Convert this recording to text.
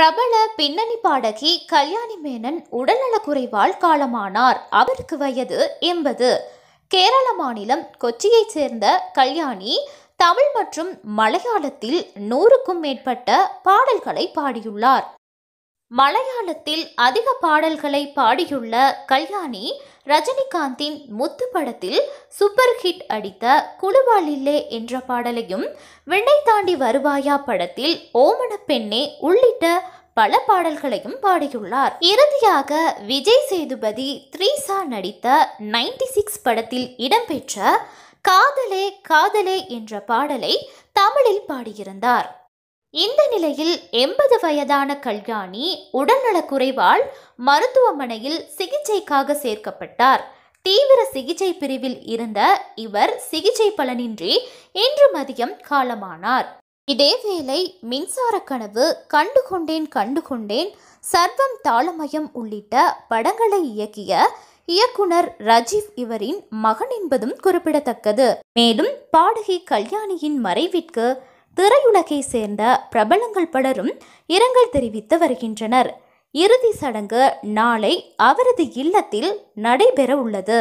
பிரபல பின்னணி பாடகி கல்யாணி மேனன் உடல்நலக்குறைவால் காலமானார் அவருக்கு வயது எண்பது கேரள மாநிலம் கொச்சியைச் சேர்ந்த கல்யாணி தமிழ் மற்றும் மலையாளத்தில் நூறுக்கும் மேற்பட்ட பாடல்களை பாடியுள்ளார் மலையாளத்தில் அதிக பாடல்களை பாடியுள்ள கல்யாணி ரஜினிகாந்தின் முத்து படத்தில் சூப்பர் ஹிட் அடித்த குழுவாளில்லே என்ற பாடலையும் விண்ணை தாண்டி வருவாயா படத்தில் ஓமன பெண்ணே உள்ளிட்ட பல பாடல்களையும் பாடியுள்ளார் இறுதியாக விஜய் சேதுபதி த்ரீசா நடித்த நைன்டி சிக்ஸ் படத்தில் இடம்பெற்ற காதலே காதலே என்ற பாடலை தமிழில் பாடியிருந்தார் இந்த நிலையில் எண்பது வயதான கல்யாணி உடல்நலக்குறைவால் மருத்துவமனையில் சிகிச்சைக்காக சேர்க்கப்பட்டார் தீவிர சிகிச்சை பிரிவில் இருந்த இவர் சிகிச்சை பலனின்றி இன்று மதியம் காலமானார் இதேவேளை மின்சார கனவு கண்டு கொண்டேன் கண்டு கொண்டேன் சர்வம் தாளமயம் உள்ளிட்ட படங்களை இயக்கிய இயக்குனர் ரஜீவ் இவரின் மகன் என்பதும் குறிப்பிடத்தக்கது மேலும் பாடகி கல்யாணியின் மறைவிற்கு திரையுலகை சேர்ந்த பிரபலங்கள் பலரும் இரங்கல் தெரிவித்து வருகின்றனர் இறுதி சடங்கு நாளை அவரது இல்லத்தில் நடைபெற உள்ளது